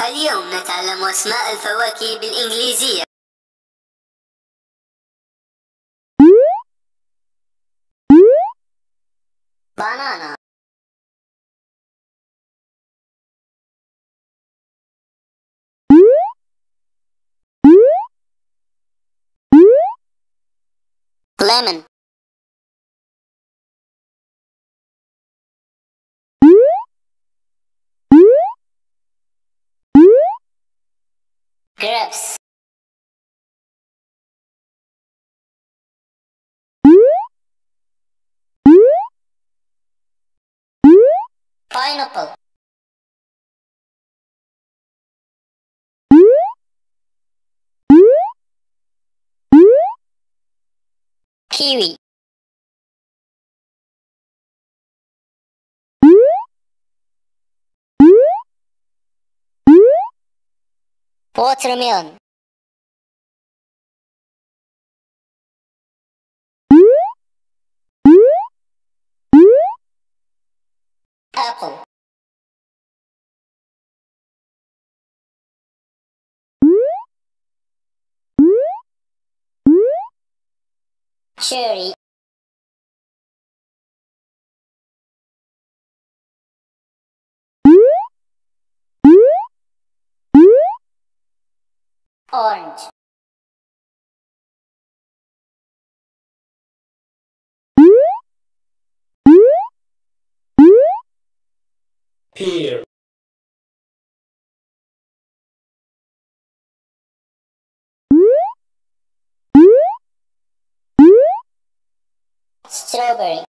اليوم نتعلم أسماء الفواكه بالإنجليزية banana lemon Grips. Pineapple. Kiwi. 무엇으로면 apple cherry orange. Pear. Strawberry.